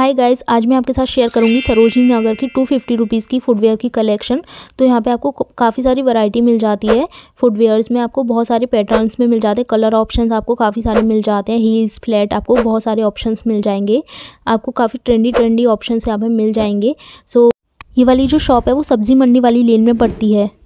hi guys आज मैं आपके साथ शेयर करूँगी सरोजनी नगर की टू फिफ्टी रुपीज़ की फुटवेयर की कलेक्शन तो यहाँ पे आपको काफ़ी सारी वैरायटी मिल जाती है फुटवेयर्स में आपको बहुत सारे पैटर्न्स में मिल जाते हैं कलर ऑप्शंस आपको काफ़ी सारे मिल जाते हैं हील्स फ्लैट आपको बहुत सारे ऑप्शन मिल जाएंगे आपको काफ़ी ट्रेंडी ट्रेंडी ऑप्शन यहाँ पर मिल जाएंगे सो ये वाली जो शॉप है वो सब्ज़ी मंडी वाली लेन में पड़ती है